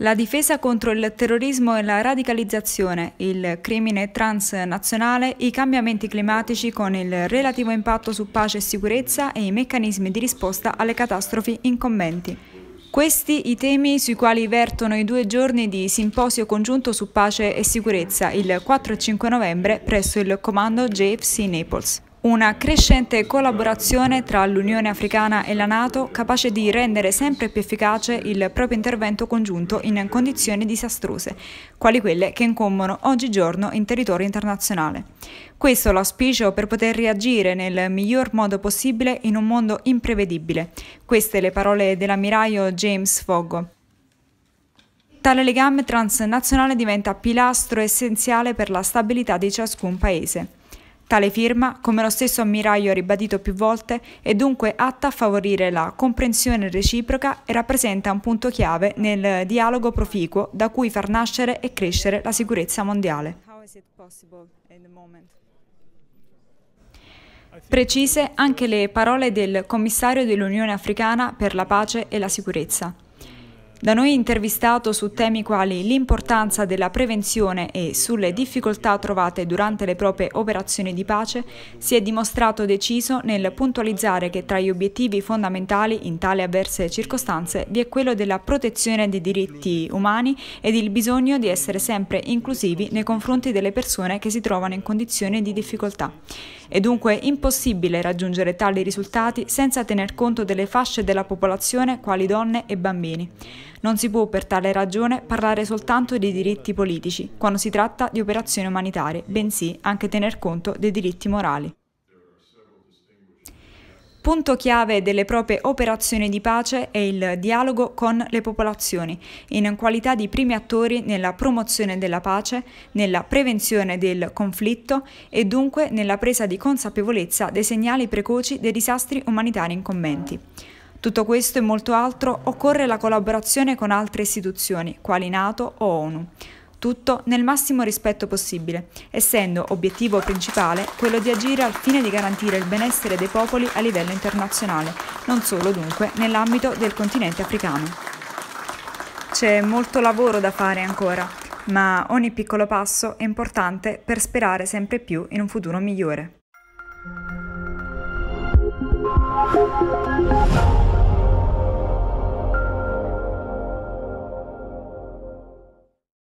La difesa contro il terrorismo e la radicalizzazione, il crimine transnazionale, i cambiamenti climatici con il relativo impatto su pace e sicurezza e i meccanismi di risposta alle catastrofi incombenti. Questi i temi sui quali vertono i due giorni di simposio congiunto su pace e sicurezza il 4 e 5 novembre presso il comando JFC Naples. Una crescente collaborazione tra l'Unione Africana e la Nato capace di rendere sempre più efficace il proprio intervento congiunto in condizioni disastrose, quali quelle che incombono oggigiorno in territorio internazionale. Questo l'auspicio per poter reagire nel miglior modo possibile in un mondo imprevedibile. Queste le parole dell'ammiraglio James Foggo. Tale legame transnazionale diventa pilastro essenziale per la stabilità di ciascun paese. Tale firma, come lo stesso ammiraglio ha ribadito più volte, è dunque atta a favorire la comprensione reciproca e rappresenta un punto chiave nel dialogo proficuo da cui far nascere e crescere la sicurezza mondiale. Precise anche le parole del commissario dell'Unione Africana per la pace e la sicurezza. Da noi intervistato su temi quali l'importanza della prevenzione e sulle difficoltà trovate durante le proprie operazioni di pace, si è dimostrato deciso nel puntualizzare che tra gli obiettivi fondamentali in tale avverse circostanze vi è quello della protezione dei diritti umani ed il bisogno di essere sempre inclusivi nei confronti delle persone che si trovano in condizioni di difficoltà. È dunque impossibile raggiungere tali risultati senza tener conto delle fasce della popolazione quali donne e bambini. Non si può per tale ragione parlare soltanto dei diritti politici quando si tratta di operazioni umanitarie, bensì anche tener conto dei diritti morali. Punto chiave delle proprie operazioni di pace è il dialogo con le popolazioni, in qualità di primi attori nella promozione della pace, nella prevenzione del conflitto e dunque nella presa di consapevolezza dei segnali precoci dei disastri umanitari incombenti. Tutto questo e molto altro occorre la collaborazione con altre istituzioni, quali Nato o ONU. Tutto nel massimo rispetto possibile, essendo obiettivo principale quello di agire al fine di garantire il benessere dei popoli a livello internazionale, non solo dunque nell'ambito del continente africano. C'è molto lavoro da fare ancora, ma ogni piccolo passo è importante per sperare sempre più in un futuro migliore.